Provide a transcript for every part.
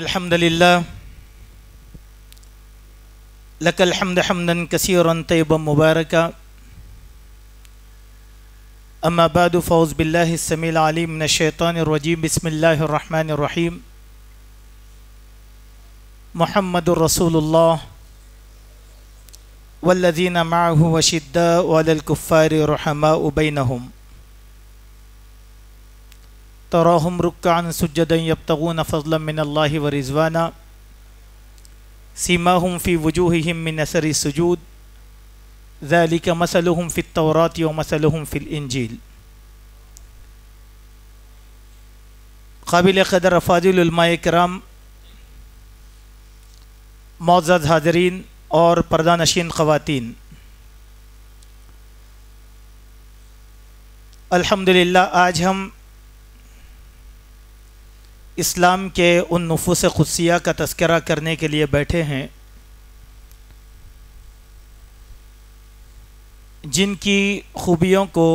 الحمد لله لك الحمد حمدا كثيرا طيبا مباركا أما بعد فوز بالله السميع العليم من الشيطان الرجيم بسم الله الرحمن الرحيم محمد رسول الله والذين معه وشداء على الكفار رحماء بينهم तराहम रुकान सजदन फ़ज़लमिनल्ला व रिजवाना सीमा हम फ़ी वजूहम मिन असर सजूद ذलिक मसलहम फ़िल तौरात व मसलहम फ़िल इंजील काबिल क़दर अफाजुलमा कराम मोजद हाजरीन और परदा नशीन ख़वान अल्हम्दुलिल्लाह आज हम इस्लाम के उन नफूस खुशिया का तस्करा करने के लिए बैठे हैं जिनकी खूबियों को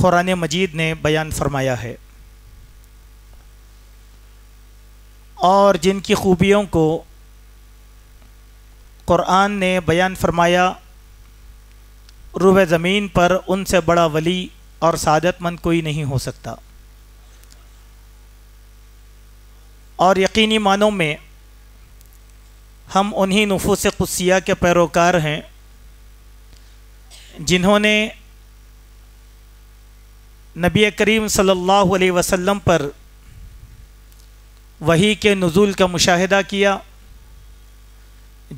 क़ुरान मजीद ने बयान फरमाया है और जिनकी खूबियों को क़ुरान ने बयान फरमाया रुब ज़मीन पर उनसे बड़ा वली और सदतमंद कोई नहीं हो सकता और यकीनी मानों में हम उन्हीं नफूस कुसिया के पैरोकार हैं जिन्होंने नबी करीम सल्लल्लाहु अलैहि वसल्लम पर वही के नज़ुल का मुशाहिदा किया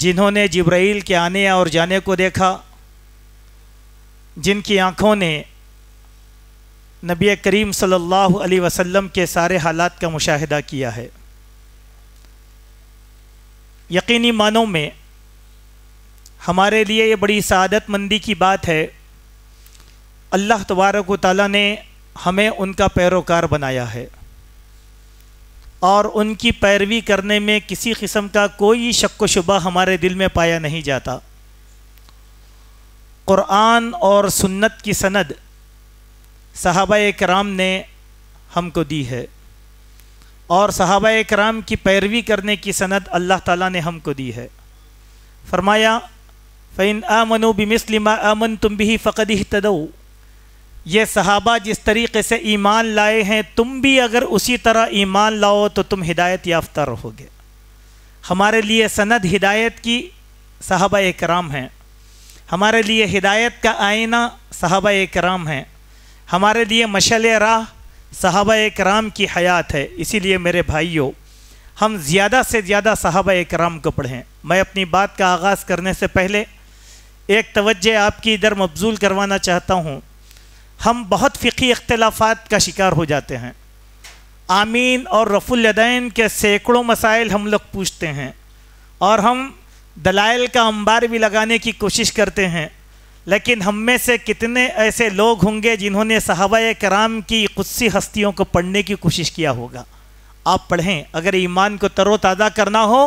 जिन्होंने जब्राइल के आने और जाने को देखा जिनकी आँखों ने नबी करीम सल्लल्लाहु अलैहि वसल्लम के सारे हालात का मुशाहिदा किया है यकीनी मानों में हमारे लिए ये बड़ी सदतमंदी मंदी की बात है अल्लाह तबारक ताली ने हमें उनका पैरोकार बनाया है और उनकी पैरवी करने में किसी किस्म का कोई शक व शुबा हमारे दिल में पाया नहीं जाता क़ुरान और सुन्नत की सनद साहबा कराम ने हमको दी है और सहाबा कराम की पैरवी करने की सनत अल्लाह ताला ने हमको दी है फरमाया फ़ैन आमनु बिमिसलिमा आमन तुम भी फ़कद ही तदो ये सहाबा जिस तरीके से ईमान लाए हैं तुम भी अगर उसी तरह ईमान लाओ तो तुम हिदायत याफ्ता रहोगे हमारे लिए सनद हिदायत की सहाबा कराम हैं हमारे लिए हिदायत का आईना सहाबा कराम हैं हमारे लिए मशल राह साहब कराम की हयात है इसीलिए मेरे भाइयों हम ज़्यादा से ज़्यादा साहब कराम को पढ़ें मैं अपनी बात का आगाज़ करने से पहले एक तवज्जह आपकी इधर मबजूल करवाना चाहता हूँ हम बहुत फ़िकी अख्तिलाफ़ात का शिकार हो जाते हैं आमीन और रफुलदैन के सैकड़ों मसाइल हम लोग पूछते हैं और हम दलाइल का अंबार भी लगाने की कोशिश करते हैं लेकिन हम में से कितने ऐसे लोग होंगे जिन्होंने सहाबा कराम की कुस्सी हस्तियों को पढ़ने की कोशिश किया होगा आप पढ़ें अगर ईमान को तरोताज़ा करना हो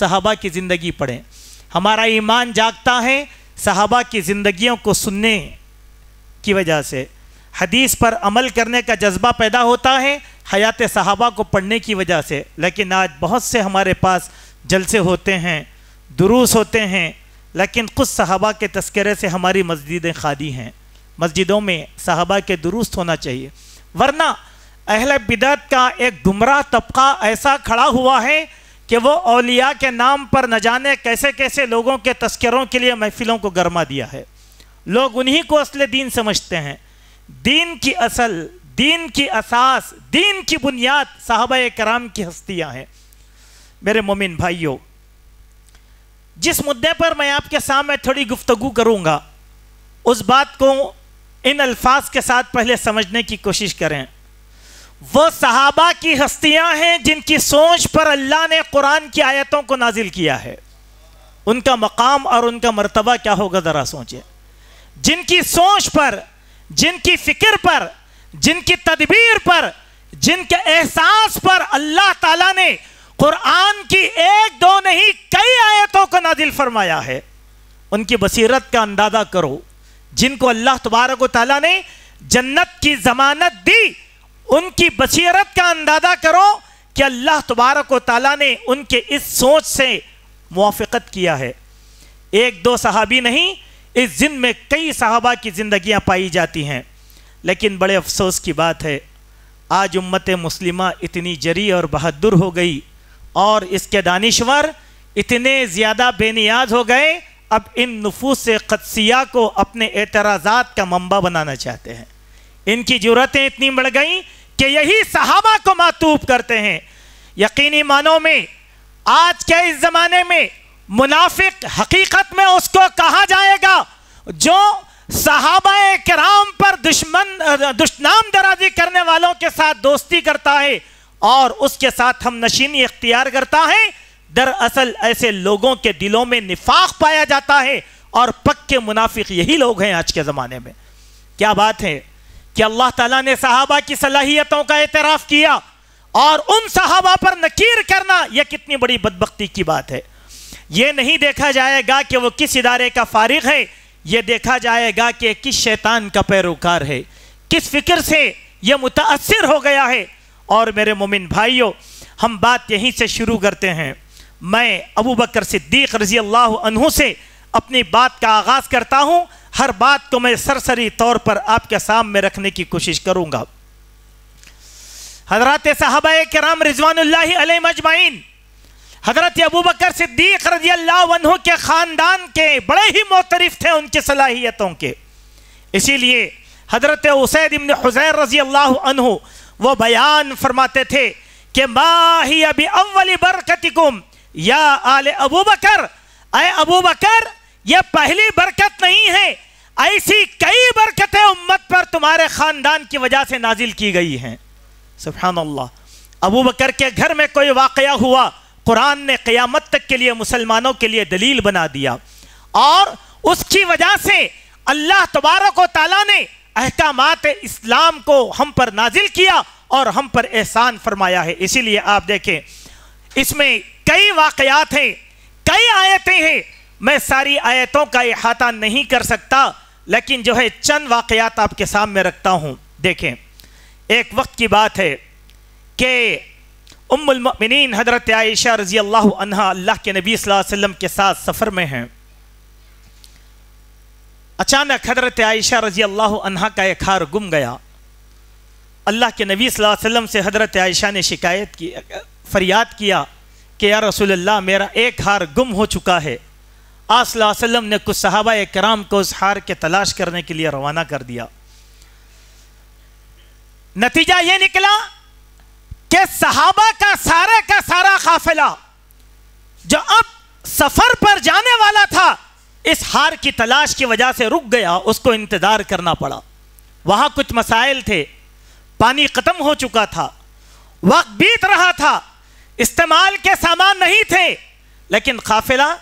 सहाबा की ज़िंदगी पढ़ें हमारा ईमान जागता है सहाबा की ज़िंदगियों को सुनने की वजह से हदीस पर अमल करने का जज्बा पैदा होता है हयात सहाबा को पढ़ने की वजह से लेकिन आज बहुत से हमारे पास जलसे होते हैं दुरुस होते हैं लेकिन कुछ सहाबा के तस्करे से हमारी मस्जिदें खाली हैं मस्जिदों में सहाबा के दुरुस्त होना चाहिए वरना अहल बिदत का एक गुमराह तबका ऐसा खड़ा हुआ है कि वो अलिया के नाम पर न जाने कैसे कैसे लोगों के तस्करों के लिए महफिलों को गरमा दिया है लोग उन्हीं को असल दीन समझते हैं दीन की असल दीन की असास दीन की बुनियाद साहब कराम की हस्तियाँ हैं मेरे मोमिन भाइयों जिस मुद्दे पर मैं आपके सामने थोड़ी गुफ्तगु करूंगा उस बात को इन अल्फाज के साथ पहले समझने की कोशिश करें वो सहाबा की हस्तियां हैं जिनकी सोच पर अल्लाह ने कुरान की आयतों को नाजिल किया है उनका मकाम और उनका मर्तबा क्या होगा ज़रा सोचें जिनकी सोच पर जिनकी फ़िक्र पर जिनकी तदबीर पर जिनके एहसास पर अल्लाह ताला ने कुरान की एक दो नहीं कई आयतों को नाजिल फरमाया है उनकी बसीरत का अंदाजा करो जिनको अल्लाह तबारक वाली ने जन्नत की जमानत दी उनकी बसीरत का अंदाजा करो कि अल्लाह तबारक वाली ने उनके इस सोच से मुआफ़त किया है एक दो सहाबी नहीं इस जिन में कई सहाबा की जिंदगियां पाई जाती हैं लेकिन बड़े अफसोस की बात है आज उम्मत मुस्लिमा इतनी जरी और बहादुर हो गई और इसके दानिश्वर इतने ज़्यादा बेनियाज हो गए अब इन नफूस कदसिया को अपने एतराज़ात का मंबा बनाना चाहते हैं इनकी ज़रूरतें इतनी बढ़ गई कि यही सहाबा को मातूब करते हैं यकीनी मानों में आज के इस ज़माने में मुनाफिक हकीकत में उसको कहा जाएगा जो सहाबा कराम पर दुश्मन दुश्नाम दराजी करने वालों के साथ दोस्ती करता है और उसके साथ हम नशीनी इख्तियार करता है दरअसल ऐसे लोगों के दिलों में निफाक पाया जाता है और पक्के मुनाफिक यही लोग हैं आज के ज़माने में क्या बात है कि अल्लाह ताला ने सहाबा की सलाहियतों का एतराफ़ किया और उन सहाबा पर नकीर करना यह कितनी बड़ी बदबख्ती की बात है यह नहीं देखा जाएगा कि वो किस इदारे का फारिग है यह देखा जाएगा कि किस शैतान का पैरोकार है किस फिक्र से यह मुतासर हो गया है और मेरे मोमिन भाइयों हम बात यहीं से शुरू करते हैं मैं अबू बकर सिद्दीक़ रज़ी अल्लाह से अपनी बात का आगाज़ करता हूं हर बात को मैं सरसरी तौर पर आपके सामने रखने की कोशिश करूंगा हजरत साहब राम रिजवान मजमाइन हजरत अबू बकर सिद्दीक़ रजी अल्लाह के ख़ानदान के बड़े ही मोतरफ थे उनकी सलाहियतों के इसीलिए हजरत उसैद इबन हुसैन रजी अल्लाह वो बयान फरमाते थे कि माही अभी अव्वली बरकतिकुम या आले अबू बकर अय अबू बकर यह पहली बरकत नहीं है ऐसी कई बरकतें उम्मत पर तुम्हारे ख़ानदान की वजह से नाजिल की गई हैं सुबहान अल्लाह अबू बकर के घर में कोई वाक़ हुआ कुरान ने क़यामत तक के लिए मुसलमानों के लिए दलील बना दिया और उसकी वजह से अल्लाह तबारक ताला ने अहकाम इस्लाम को हम पर नाजिल किया और हम पर एहसान फरमाया है इसीलिए आप देखें इसमें कई वाकयात हैं कई आयतें हैं मैं सारी आयतों का अहाता नहीं कर सकता लेकिन जो है चंद वाकयात आपके सामने रखता हूँ देखें एक वक्त की बात है कि उम्मिन हजरत आयशा रज़ी अल्लाह अल्लाह के नबी वसल्लम के साथ सफ़र में हैं अचानक हजरत आयशा रजी अल्लाह अनहा का एक हार गुम गया अल्लाह के नबी वसल्लम से हजरत आयशा ने शिकायत की फरियाद किया कि या रसोल्ला मेरा एक हार गुम हो चुका है आसलम ने कुछ सहाबा कराम को उस हार के तलाश करने के लिए रवाना कर दिया नतीजा ये निकला कि सहाबा का सारा का सारा काफिला जो अब सफर पर जाने वाला था इस हार की तलाश की वजह से रुक गया उसको इंतज़ार करना पड़ा वहाँ कुछ मसाइल थे पानी ख़त्म हो चुका था वक्त बीत रहा था इस्तेमाल के सामान नहीं थे लेकिन काफिला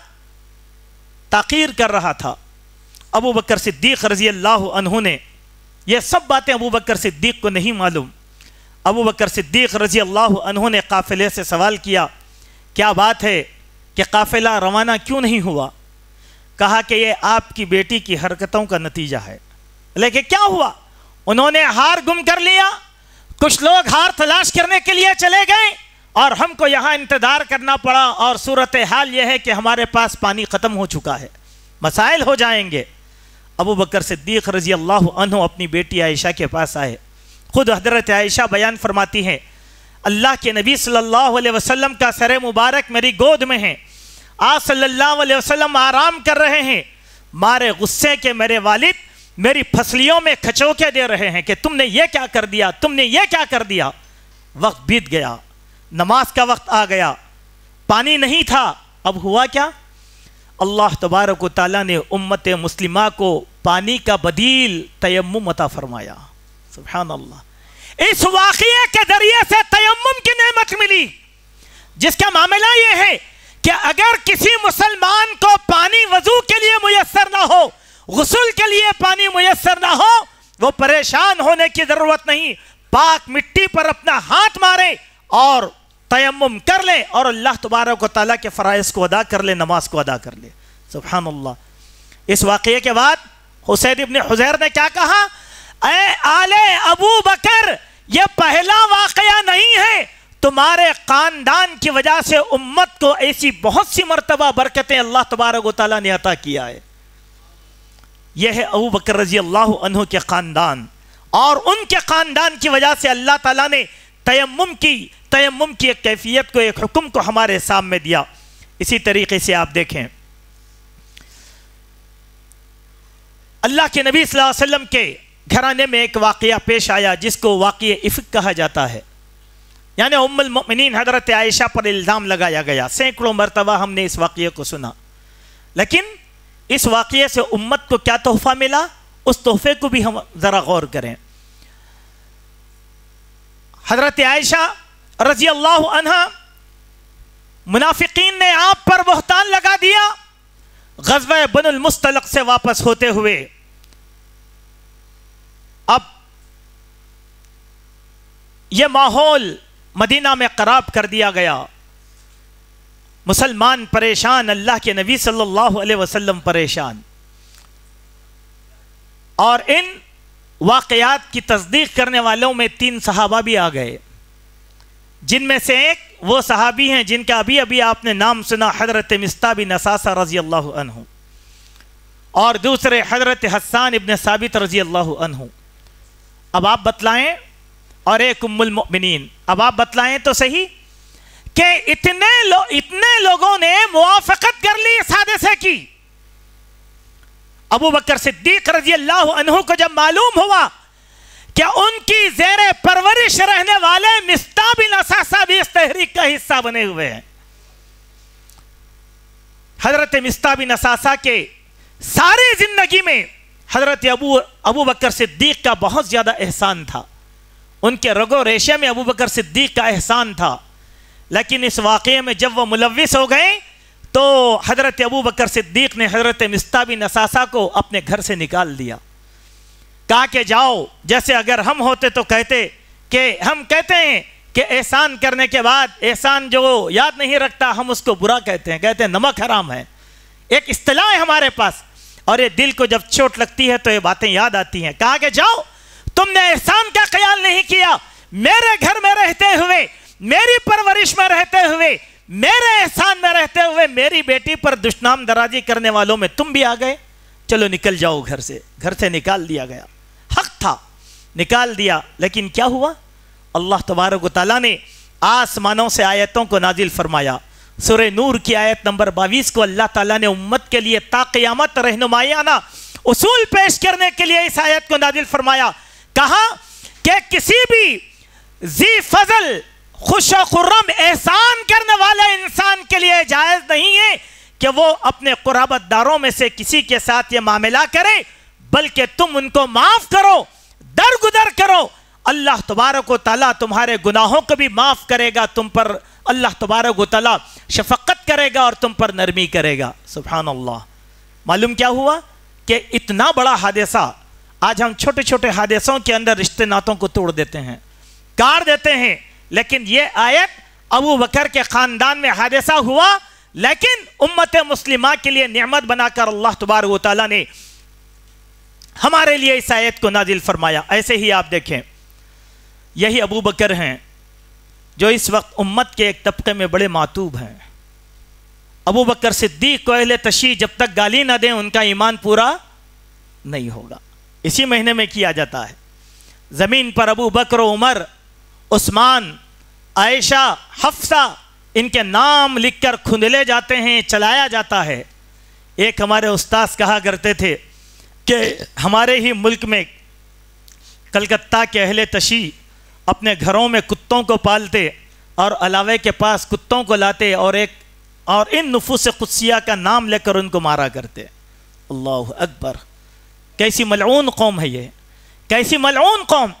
ताखीर कर रहा था अबू बकर सिद्दीक रजी अल्लाह ने यह सब बातें अबू बकर सिद्दीक को नहीं मालूम अबू बकर सिद्दीक रजी अल्लाह ने काफ़िले से सवाल किया क्या बात है कि काफ़िला रवाना क्यों नहीं हुआ कहा कि ये आपकी बेटी की हरकतों का नतीजा है लेकिन क्या हुआ उन्होंने हार गुम कर लिया कुछ लोग हार तलाश करने के लिए चले गए और हमको यहां इंतज़ार करना पड़ा और सूरत हाल यह है कि हमारे पास पानी ख़त्म हो चुका है मसाइल हो जाएंगे अबू बकर सिद्दीक रजी अल्लाह अपनी बेटी आयशा के पास आए खुद हजरत आयशा बयान फरमाती हैं अल्लाह के नबी सल्लल्लाहु अलैहि वसल्लम का सर मुबारक मेरी गोद में है आज सल्लल्लाहु अलैहि वसल्लम आराम कर रहे हैं मारे गुस्से के मेरे वालिद मेरी फसलियों में खचोके दे रहे हैं कि तुमने ये क्या कर दिया तुमने ये क्या कर दिया वक्त बीत गया नमाज का वक्त आ गया पानी नहीं था अब हुआ क्या अल्लाह तबारक ताली ने उम्मत मुस्लिमा को पानी का बदील तयम अता फरमाया सुबहान अल्लाह इस वाक़े के ज़रिए से तयम की नमत मिली जिसका मामला ये है कि अगर किसी मुसलमान को पानी वजू के लिए मुयसर ना हो गसल के लिए पानी मुयसर ना हो वो परेशान होने की ज़रूरत नहीं पाक मिट्टी पर अपना हाथ मारे और तयम कर ले और अल्लाह को तला के फ़रज़ को अदा कर ले नमाज को अदा कर ले सुबहानल्ला इस वाक़े के बाद हुसैन इबन हुजैर ने क्या कहा आले अबू बकर यह पहला वाकया नहीं है तुम्हारे ख़ानदान की वजह से उम्मत को ऐसी बहुत सी मरतबा बरकतें अल्लाह तबारक वाली ने अता किया है यह है अबू बकर रजी अल्लाह अनहों के ख़ानदान और उनके ख़ानदान की वजह से अल्लाह तला ने तयम की तयम की एक कैफियत को एक हुक्म को हमारे सामने दिया इसी तरीके से आप देखें अल्लाह के नबी वसल्लम के घराने में एक वाकया पेश आया जिसको वाक़ इफ कहा जाता है यानी उम्मल मोमिन हजरत आयशा पर इल्ज़ाम लगाया गया सैकड़ों मरतबा हमने इस वाक़े को सुना लेकिन इस वाक़े से उम्मत को क्या तोहफ़ा मिला उस तोहफे को भी हम ज़रा गौर करें हजरत आयशा रजी अल्लाह अनहा मुनाफिकीन ने आप पर बहतान लगा दिया गजब बनमस्तलक से वापस होते हुए अब यह माहौल मदीना में खराब कर दिया गया मुसलमान परेशान अल्लाह के नबी सल्लल्लाहु अलैहि वसल्लम परेशान और इन वाकयात की तस्दीक करने वालों में तीन सहाबा भी आ गए जिनमें से एक वो सहाबी हैं जिनका अभी अभी आपने नाम सुना हजरत मिस्ताबी नसासा रजी अल्लाह अनहु और दूसरे हजरत हसान इबन साबित रजी अल्लाह अनहु अब आप बतलाएं और एक उम्मुलमिन अब आप बतलाएं तो सही कि इतने लो, इतने लोगों ने मुआफकत कर ली इस हादसे की अबू बकर सिद्दीक रजी अल्लाह को जब मालूम हुआ कि उनकी जेर परवरिश रहने वाले मिस्ता बिन असासा भी इस तहरीक का हिस्सा बने हुए हैं हजरत मिस्ता बिन असासा के सारी जिंदगी में हजरत अबू अबू बकर सिद्दीक का बहुत ज़्यादा एहसान था उनके रगो रेशे में अबू बकर सिद्दीक का एहसान था लेकिन इस वाक़े में जब वह मुलविस हो गए तो हज़रत अबू बकर सिद्दीक ने हज़रत बिन नसासा को अपने घर से निकाल दिया कहा के जाओ जैसे अगर हम होते तो कहते कि हम कहते हैं कि एहसान करने के बाद एहसान जो याद नहीं रखता हम उसको बुरा कहते हैं कहते हैं नमक हराम है एक अतलाह है हमारे पास और ये दिल को जब चोट लगती है तो ये बातें याद आती हैं कहा के जाओ तुमने एहसान का ख्याल नहीं किया मेरे घर में रहते हुए मेरी परवरिश में रहते हुए मेरे एहसान में रहते हुए मेरी बेटी पर दुष्नाम दराजी करने वालों में तुम भी आ गए चलो निकल जाओ घर से घर से निकाल दिया गया हक था निकाल दिया लेकिन क्या हुआ अल्लाह तबारक तला ने आसमानों से आयतों को नाजिल फरमाया सुर नूर की आयत नंबर बाईस को अल्लाह तला ने उम्मत के लिए ताक़यामत रहनुमायाना उसूल पेश करने के लिए इस आयत को नाजिल फरमाया कहा कि किसी भी जी फजल खुश खुर्रम एहसान करने वाले इंसान के लिए जायज़ नहीं है कि वो अपने कुराबतदारों में से किसी के साथ ये मामला करे बल्कि तुम उनको माफ़ करो दरगुदर करो अल्लाह तबारक ताली तुम्हारे गुनाहों को भी माफ़ करेगा तुम पर अल्लाह तबारक ताली शफक़त करेगा और तुम पर नरमी करेगा सुबहान अल्लाह मालूम क्या हुआ कि इतना बड़ा हादसा आज हम छोटे छोटे हादसों के अंदर रिश्ते नातों को तोड़ देते हैं काट देते हैं लेकिन ये आयत अबू बकर के ख़ानदान में हादसा हुआ लेकिन उम्मत मुस्लिमा के लिए नमत बनाकर अल्लाह तबार ने हमारे लिए इस आयत को नाजिल फरमाया ऐसे ही आप देखें यही अबू बकर हैं जो इस वक्त उम्मत के एक तबके में बड़े मातूब हैं अबू बकर सिद्दीक कोहले तशी जब तक गाली ना दें उनका ईमान पूरा नहीं होगा इसी महीने में किया जाता है ज़मीन पर अबू बकर उमर उस्मान आयशा हफ्सा इनके नाम लिखकर खुंदले जाते हैं चलाया जाता है एक हमारे उस्ताद कहा करते थे कि हमारे ही मुल्क में कलकत्ता के अहले तशी अपने घरों में कुत्तों को पालते और अलावे के पास कुत्तों को लाते और एक और इन नफूस खुदसिया का नाम लेकर उनको मारा करते अल्लाह अकबर कैसी मलून कौम है ये कैसी मलून कौम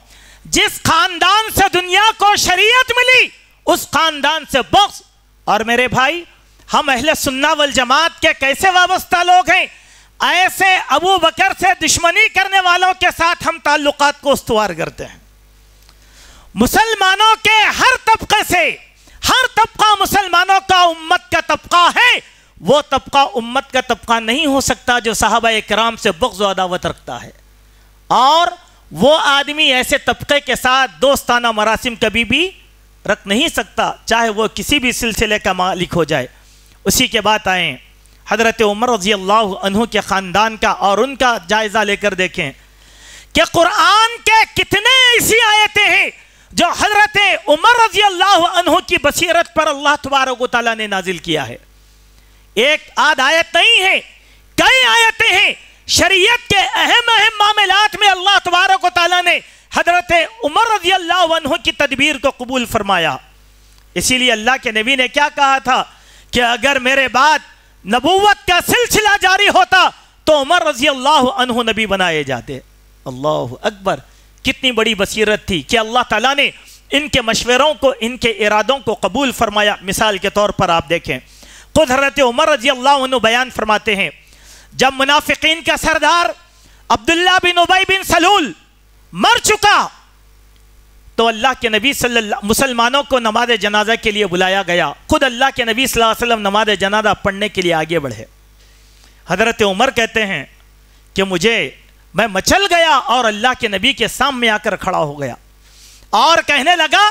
जिस खानदान से दुनिया को शरीयत मिली उस खानदान से बख्स और मेरे भाई हम अहले सुन्ना वल जमात के कैसे वाबस्ता लोग हैं ऐसे अबू बकर से दुश्मनी करने वालों के साथ हम ताल्लुकात को उसवार करते हैं मुसलमानों के हर तबके से हर तबका मुसलमानों का उम्मत का तबका है वो तबका उम्मत का तबका नहीं हो सकता जो साहब कराम से बख्ज अदावत रखता है और वो आदमी ऐसे तबके के साथ दोस्ताना मरासिम कभी भी रख नहीं सकता चाहे वो किसी भी सिलसिले का मालिक हो जाए उसी के बाद आए हज़रत उमर रजी अल्लाह के ख़ानदान का और उनका जायज़ा लेकर देखें कि कुरान के कितने ऐसी आयतें हैं जो हज़रत उमर रजी अल्लाह की बसीरत पर अल्लाह तबारक ताली ने नाजिल किया है एक आध आयत नहीं है कई आयतें हैं शरीयत के अहम अहम मामलात में अल्लाह तबारक ताली ने हजरत उमर रजी अल्लाह की तदबीर को कबूल फरमाया इसीलिए अल्लाह के नबी ने क्या कहा था कि अगर मेरे बाद नबूवत का सिलसिला जारी होता तो उमर रजी अल्लाह नबी बनाए जाते अल्लाह अकबर कितनी बड़ी बसीरत थी कि अल्लाह ताला ने इनके मशवरों को इनके इरादों को कबूल फरमाया मिसाल के तौर पर आप देखें खुद हरत उमर रजी अल्लाह बयान फरमाते हैं जब मुनाफिकीन का सरदार अब्दुल्ला बिन उबई बिन सलूल मर चुका तो अल्लाह के नबी सल्लल्लाहु मुसलमानों को नमाज जनाजा के लिए बुलाया गया खुद अल्लाह के नबी सल्लल्लाहु अलैहि वसल्लम नमाज जनाजा पढ़ने के लिए आगे बढ़े हजरत उमर कहते हैं कि मुझे मैं मचल गया और अल्लाह के नबी के सामने आकर खड़ा हो गया और कहने लगा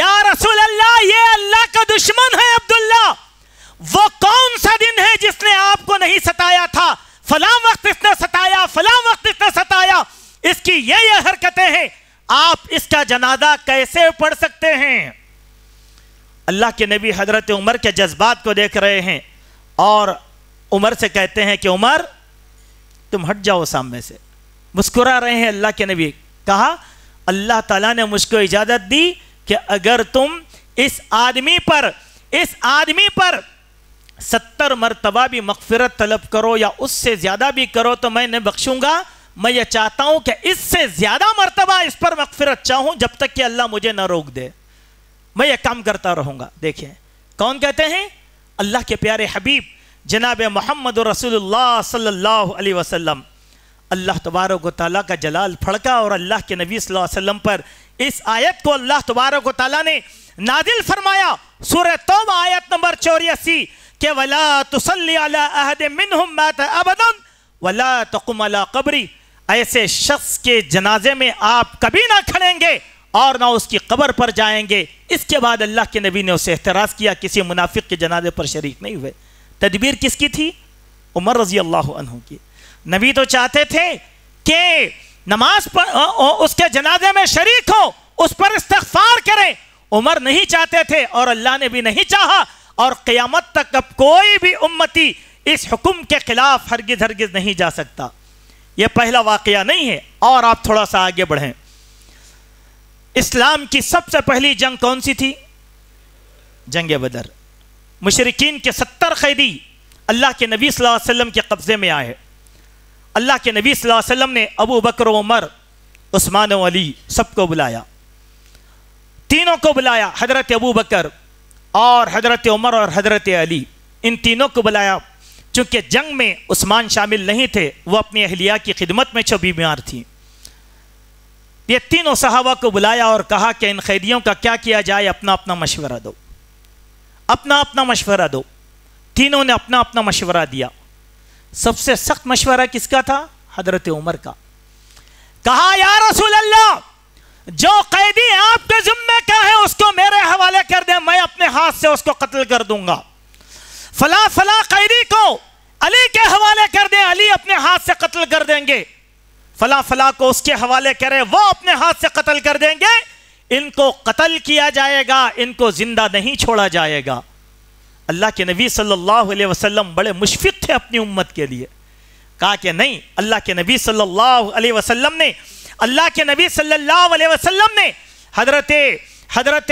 या रसूल अल्लाह ये अल्लाह का दुश्मन है अब्दुल्ला वो कौन सा दिन है जिसने आपको नहीं सताया था फलाम वक्त इसने सताया फला वक्त इसने सताया इसकी ये ये हरकतें हैं आप इसका जनाजा कैसे पढ़ सकते हैं अल्लाह के नबी हजरत उमर के जज्बात को देख रहे हैं और उमर से कहते हैं कि उमर तुम हट जाओ सामने से मुस्कुरा रहे हैं अल्लाह के नबी कहा अल्लाह तला ने मुझको इजाज़त दी कि अगर तुम इस आदमी पर इस आदमी पर सत्तर मरतबा भी मकफिरत तलब करो या उससे ज़्यादा भी करो तो मैं नहीं बख्शूंगा मैं ये चाहता हूं कि इससे ज़्यादा मरतबा इस पर मकफिरत चाहूं जब तक कि अल्लाह मुझे ना रोक दे मैं ये काम करता रहूंगा देखिए कौन कहते हैं अल्लाह के प्यारे हबीब जनाब मोहम्मद रसूलुल्लाह सल्लल्लाहु अलैहि अल्लाह तबारक ताली का जलाल फड़का और अल्लाह के नबी वसल्लम पर इस आयत को अल्लाह तबारक ताली ने नादिल फरमाया सूर तोबा आयत नंबर चौरासी कि वला तसलहद अबदन वला तकमला कबरी ऐसे शख्स के जनाजे में आप कभी ना खड़ेंगे और ना उसकी कब्र पर जाएंगे इसके बाद अल्लाह के नबी ने उसे एतराज़ किया किसी मुनाफिक के जनाजे पर शरीक नहीं हुए तदबीर किसकी थी उमर रजी अल्लाह की नबी तो चाहते थे कि नमाज पर उसके जनाजे में शरीक हो उस पर इस्तफार करें उमर नहीं चाहते थे और अल्लाह ने भी नहीं चाहा और क़्यामत तक अब कोई भी उम्मती इस हुक्म के ख़िलाफ़ हरगिज़ हरगिज़ नहीं जा सकता यह पहला वाक़ नहीं है और आप थोड़ा सा आगे बढ़ें इस्लाम की सबसे पहली जंग कौन सी थी जंग बदर मुशरकिन के सत्तर कैदी अल्लाह के नबी सल्लल्लाहु अलैहि वसल्लम के कब्ज़े में आए अल्लाह के नबी सल्लल्लाहु अलैहि वसल्लम ने अबू बकर उमर उस्मान अली सबको बुलाया तीनों को बुलाया हजरत अबू बकर और हजरत उमर और हजरत अली इन तीनों को बुलाया चूँकि जंग में उस्मान शामिल नहीं थे वो अपनी अहलिया की खिदमत में छो बीमार थी ये तीनों सहाबा को बुलाया और कहा कि इन कैदियों का क्या किया जाए अपना अपना मशवरा दो अपना अपना मशवरा दो तीनों ने अपना अपना मशवरा दिया सबसे सख्त मशवरा किसका था हजरत उमर का कहा यार रसूल अल्लाह जो कैदी आपके जुम्मे का है उसको मेरे हवाले कर दे मैं अपने हाथ से उसको कत्ल कर दूंगा फला फला कैदी को अली के हवाले कर दे अली अपने हाथ से कत्ल कर देंगे फला फला को उसके हवाले करे वो अपने हाथ से कत्ल कर देंगे इनको कत्ल किया जाएगा इनको जिंदा नहीं छोड़ा जाएगा अल्लाह के नबी सल्लल्लाहु अलैहि वसल्लम बड़े मुशफिक थे अपनी उम्मत के लिए कहा कि नहीं अल्लाह के नबी सल्लल्लाहु अलैहि वसल्लम ने अल्लाह के नबी सल्लल्लाहु अलैहि वसल्लम ने हजरत हजरत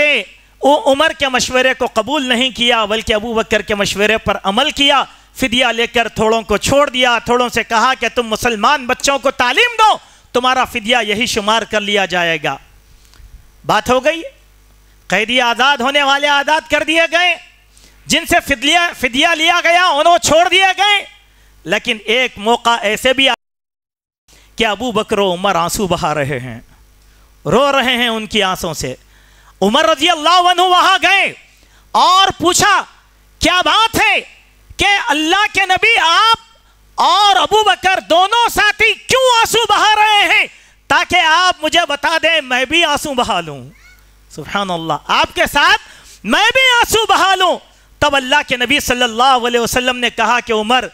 उमर के मशवरे को कबूल नहीं किया बल्कि अबू बकर के मशवरे पर अमल किया फिदिया लेकर थोड़ों को छोड़ दिया थोड़ों से कहा कि तुम मुसलमान बच्चों को तालीम दो तुम्हारा फिदिया यही शुमार कर लिया जाएगा बात हो गई कैदी आज़ाद होने वाले आज़ाद कर दिए गए जिनसे फिदिया फिदिया लिया गया उन्होंने छोड़ दिए गए लेकिन एक मौका ऐसे भी कि अबू बकर उमर आंसू बहा रहे हैं रो रहे हैं उनकी आंसों से उमर रजी अल्लाह वहां गए और पूछा क्या बात है कि अल्लाह के नबी आप और अबू बकर दोनों साथी क्यों आंसू बहा रहे हैं ताकि आप मुझे बता दें मैं भी आंसू बहा लू सुबहान अल्लाह आपके साथ मैं भी आंसू बहा लू तब अल्लाह के नबी सल्लल्लाहु अलैहि वसल्लम ने कहा कि उमर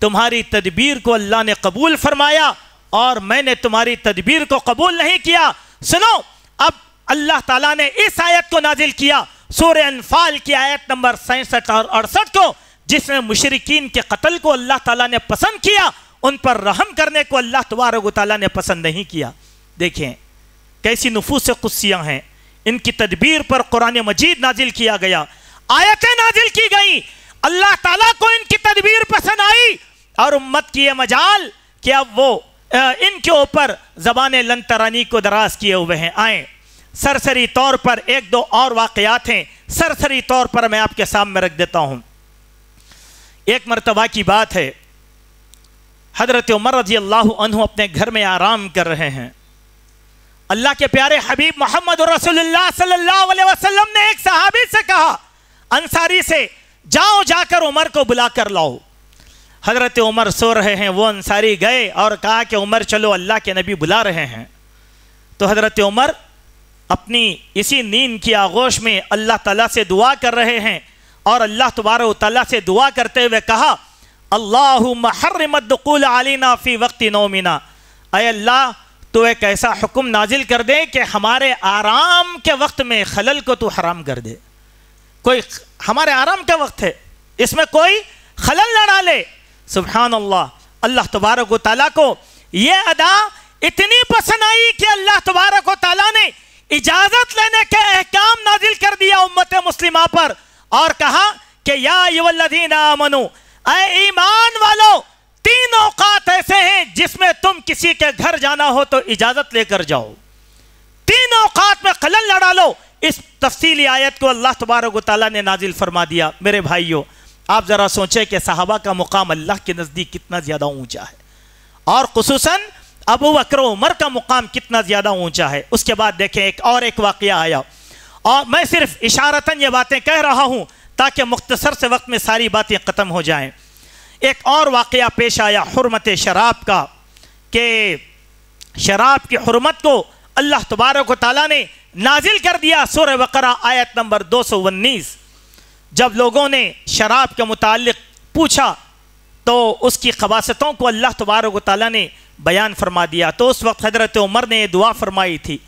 तुम्हारी तदबीर को अल्लाह ने कबूल फरमाया और मैंने तुम्हारी तदबीर को कबूल नहीं किया सुनो अब अल्लाह ताला ने इस आयत को नाजिल किया सूर्य अनफाल की आयत नंबर सैंसठ और अड़सठ को जिसमें मुशरकिन के कत्ल को अल्लाह ताला ने पसंद किया उन पर रहम करने को अल्लाह तबारक ने पसंद नहीं किया देखें कैसी नफूस कुस्सियाँ हैं इनकी तदबीर पर कुरान मजीद नाजिल किया गया आयतें नाजिल की गई अल्लाह ताला को इनकी तदबीर पसंद आई और उम्मत की यह मजाल कि अब वो इनके ऊपर जबान लन तरानी को दराज किए हुए हैं आए सरसरी तौर पर एक दो और वाकयात हैं सरसरी तौर पर मैं आपके सामने रख देता हूं एक मरतबा की बात है हजरत उमर रजी अल्लाह अपने घर में आराम कर रहे हैं अल्लाह के प्यारे हबीब मोहम्मद ने एक सहाबी से कहा अंसारी से जाओ जाकर उमर को बुलाकर लाओ हज़रत उमर सो रहे हैं वो अंसारी गए और कहा कि उमर चलो अल्लाह के नबी बुला रहे हैं तो हज़रत उमर अपनी इसी नींद की आगोश में अल्लाह तला से दुआ कर रहे हैं और अल्लाह तबार तला से दुआ करते हुए कहा अल्लाह महरमदकूल आलिना फ़ी वक्त नोमिना अय अल्लाह तो एक ऐसा हुक्म नाजिल कर दे कि हमारे आराम के वक्त में खलल को तो हराम कर दे कोई हमारे आराम का वक्त है इसमें कोई खलल ना डाले सुबहान अल्लाह अल्लाह तबारक ताली को ये अदा इतनी पसंद आई कि अल्लाह तबारक ताली ने इजाजत लेने के अहकाम नाजिल कर दिया उम्मत मुस्लिमा पर और कहा कि यादीना मनु ईमान वालो तीन औकात ऐसे हैं जिसमें तुम किसी के घर जाना हो तो इजाजत लेकर जाओ तीन औकात में कलम लड़ा लो इस तफसीली आयत को अल्लाह तबारक ताली ने नाजिल फरमा दिया मेरे भाइयों आप ज़रा सोचें कि साहबा का मुकाम अल्लाह के नज़दीक कितना ज़्यादा ऊंचा है और खसूस अबू बकर उमर का मुकाम कितना ज़्यादा ऊंचा है उसके बाद देखें एक और एक वाक्य आया और मैं सिर्फ इशारता ये बातें कह रहा हूं ताकि मुख्तसर से वक्त में सारी बातें ख़त्म हो जाए एक और वाक्य पेश आया हरमत शराब का कि शराब की हरमत को अल्लाह तबारक ताली ने नाजिल कर दिया सुर बकरा आयत नंबर दो सौ उन्नीस जब लोगों ने शराब के मुतालिक पूछा तो उसकी खबासतों को अल्लाह तबारक ताली ने बयान फरमा दिया तो उस वक्त हजरत उमर ने दुआ फरमाई थी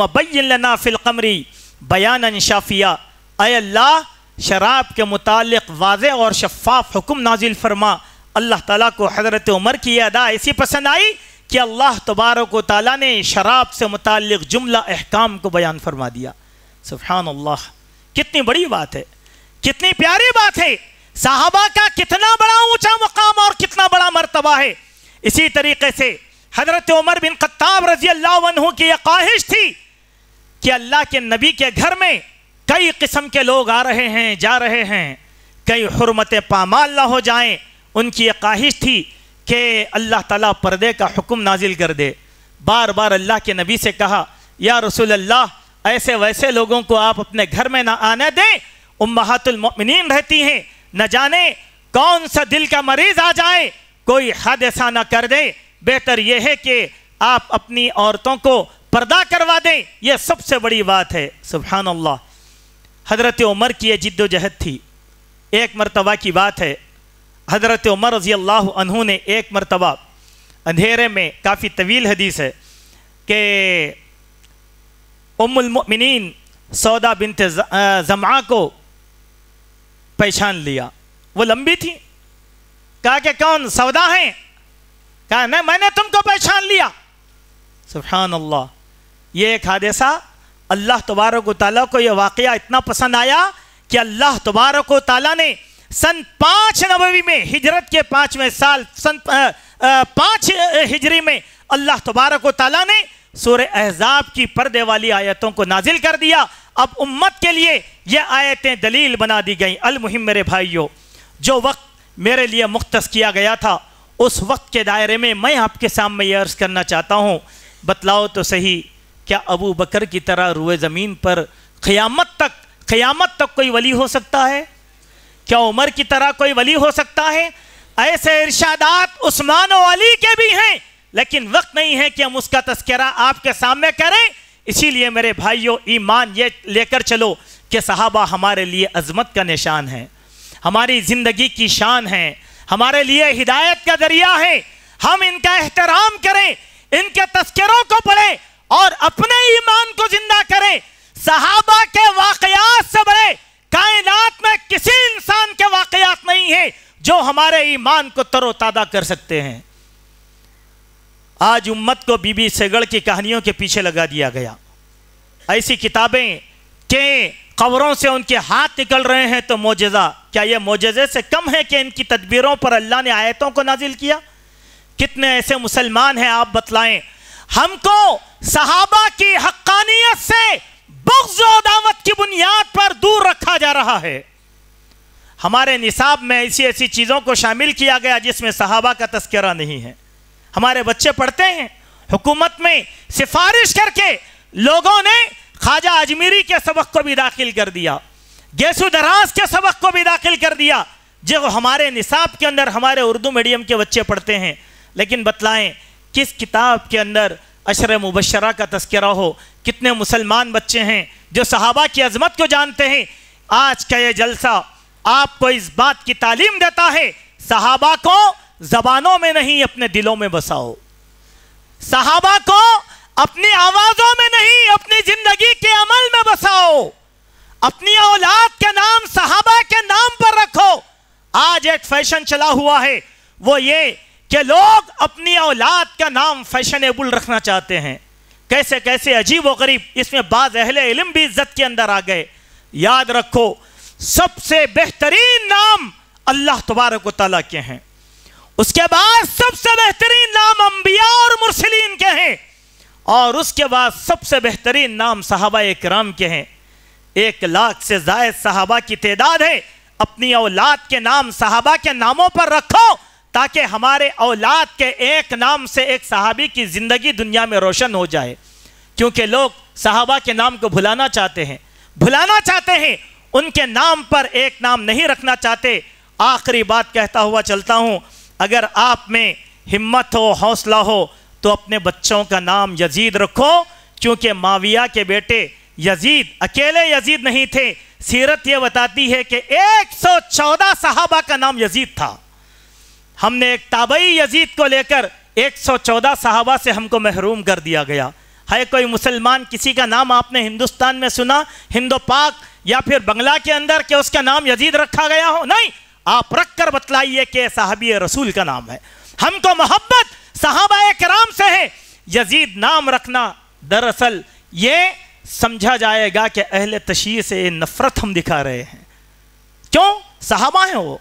मबैना फ़िलकमरी बयान शाफिया अल्लाह शराब के मुतालिक वाज और शफाफ हुक्म नाजिल फरमा अल्लाह ताला को हजरत उमर की अदा ऐसी पसंद आई कि अल्लाह तबारक ताली ने शराब से मुतल जुमला अहकाम को बयान फरमा दिया सुबहान कितनी बड़ी बात है कितनी प्यारी बात है साहबा का कितना बड़ा ऊंचा मुकाम और कितना बड़ा मरतबा है इसी तरीके से हजरत उमर बिन खत्ताब रजी अल्लाह की यह ख्वाहिश थी कि अल्लाह के नबी के घर में कई किस्म के लोग आ रहे हैं जा रहे हैं कई हरमत पामाल ना हो जाएं उनकी ये ख्वाहिश थी कि अल्लाह ताला पर्दे का हुक्म नाजिल कर दे बार बार अल्लाह के नबी से कहा या रसूल अल्लाह ऐसे वैसे लोगों को आप अपने घर में ना आने दें उम्मातुलमिन रहती हैं न जाने कौन सा दिल का मरीज आ जाए कोई हद ऐसा ना कर दे बेहतर यह है कि आप अपनी औरतों को पर्दा करवा दें यह सबसे बड़ी बात है सुबहान अल्लाह हज़रत उमर की यह जिद्दोजहद थी एक मरतबा की बात है हज़रत उमर रजी अल्लाह अनहू ने एक मरतबा अंधेरे में काफ़ी तवील हदीस है कि उम्मिन सौदा बिनते जमा को पहचान लिया वो लंबी थी कहा कि कौन सौदा है कहा नहीं मैंने तुमको पहचान लिया सुबहान अल्लाह ये एक हादसा अल्लाह तबारक ताली को यह वाकया इतना पसंद आया कि अल्लाह तबारक ताली ने सन पांच नबी में हिजरत के पांचवें साल सन पांच हिजरी में अल्लाह तबारक ताली ने सूर एज़ाब की पर्दे वाली आयतों को नाजिल कर दिया अब उम्मत के लिए यह आयतें दलील बना दी गई अलमुहिम मेरे भाइयों जो वक्त मेरे लिए मुख्त किया गया था उस वक्त के दायरे में मैं आपके सामने यह अर्ज़ करना चाहता हूँ बतलाओ तो सही क्या अबू बकर की तरह रुए ज़मीन पर क़यामत तक क़यामत तक कोई वली हो सकता है क्या उमर की तरह कोई वली हो सकता है ऐसे इर्शादात उस्मान वाली के भी हैं लेकिन वक्त नहीं है कि हम उसका तस्करा आपके सामने करें इसीलिए मेरे भाइयों ईमान ये लेकर चलो कि सहाबा हमारे लिए अजमत का निशान है हमारी ज़िंदगी की शान है हमारे लिए हिदायत का जरिया है हम इनका एहतराम करें इनके तस्करों को पढ़ें और अपने ईमान को जिंदा करें सहाबा के वाकयात से बड़े कायनात में किसी इंसान के वाकयात नहीं है जो हमारे ईमान को तरोताजा कर सकते हैं आज उम्मत को बीबी सेगड़ की कहानियों के पीछे लगा दिया गया ऐसी किताबें के कबरों से उनके हाथ निकल रहे हैं तो मोजज़ा क्या यह मोजज़े से कम है कि इनकी तदबीरों पर अल्लाह ने आयतों को नाजिल किया कितने ऐसे मुसलमान हैं आप बतलाएं हमको सहाबा की हक्कानियत से बग्ज दावत की बुनियाद पर दूर रखा जा रहा है हमारे निसाब में ऐसी ऐसी चीज़ों को शामिल किया गया जिसमें सहाबा का तस्करा नहीं है हमारे बच्चे पढ़ते हैं हुकूमत में सिफारिश करके लोगों ने ख्वाजा अजमेरी के सबक को भी दाखिल कर दिया गैसू दराज के सबक को भी दाखिल कर दिया जो हमारे निसाब के अंदर हमारे उर्दू मीडियम के बच्चे पढ़ते हैं लेकिन बतलाएं किस किताब के अंदर अशर मुबशरा का तस्करा हो कितने मुसलमान बच्चे हैं जो सहाबा की अजमत को जानते हैं आज का यह जलसा आपको इस बात की तालीम देता है सहाबा को जबानों में नहीं अपने दिलों में बसाओ सहाबा को अपनी आवाजों में नहीं अपनी जिंदगी के अमल में बसाओ अपनी औलाद के नाम सहाबा के नाम पर रखो आज एक फैशन चला हुआ है वो ये कि लोग अपनी औलाद का नाम फैशनेबल रखना चाहते हैं कैसे कैसे अजीब व गरीब इसमें बाज अहले इलम भी इज्जत के अंदर आ गए याद रखो सबसे बेहतरीन नाम अल्लाह तबारक वाली के हैं उसके बाद सबसे बेहतरीन नाम अंबिया और मुरसलीन के हैं और उसके बाद सबसे बेहतरीन नाम साहबा राम के हैं एक लाख से जायद साहबा की तदाद है अपनी औलाद के नाम साहबा के नामों पर रखो ताकि हमारे औलाद के एक नाम से एक सहाबी की ज़िंदगी दुनिया में रोशन हो जाए क्योंकि लोग साहबा के नाम को भुलाना चाहते हैं भुलाना चाहते हैं उनके नाम पर एक नाम नहीं रखना चाहते आखिरी बात कहता हुआ चलता हूं अगर आप में हिम्मत हो हौसला हो तो अपने बच्चों का नाम यजीद रखो क्योंकि माविया के बेटे यजीद अकेले यजीद नहीं थे सीरत यह बताती है कि 114 सहाबा का नाम यजीद था हमने एक ताबई यजीद को लेकर 114 सहाबा से हमको महरूम कर दिया गया है कोई मुसलमान किसी का नाम आपने हिंदुस्तान में सुना हिंदो पाक या फिर बंगला के अंदर कि उसका नाम यजीद रखा गया हो नहीं आप रख कर बतलाइए कि साहबी रसूल का नाम है हमको मोहब्बत साहबा कराम से है यजीद नाम रखना दरअसल ये समझा जाएगा कि अहल तशीर से नफ़रत हम दिखा रहे हैं क्यों साहबा हैं वो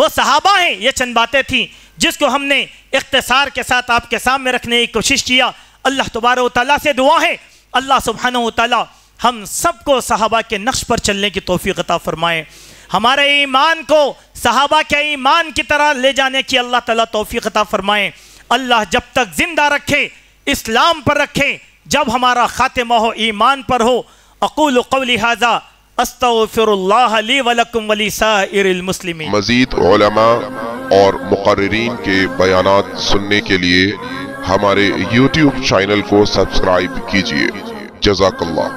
वो साहबा हैं ये चंद बातें थी जिसको हमने इख्तसार के साथ आपके सामने रखने की कोशिश किया अल्लाह तबार ताली से दुआ है अल्लाह सुबहान ताली हम सबको साहबा के नक्श पर चलने की तोफ़ी कता फ़रमाएँ हमारे ईमान को सहाबा के ईमान की तरह ले जाने की अल्लाह ताला तोफ़ी अता फरमाए अल्लाह जब तक ज़िंदा रखे इस्लाम पर रखे जब हमारा ख़ातिमा हो ईमान पर हो अकूल हाजा मजीद और मुकर्रीन के बयान सुनने के लिए हमारे यूट्यूब चैनल को सब्सक्राइब कीजिए जजाकल्ला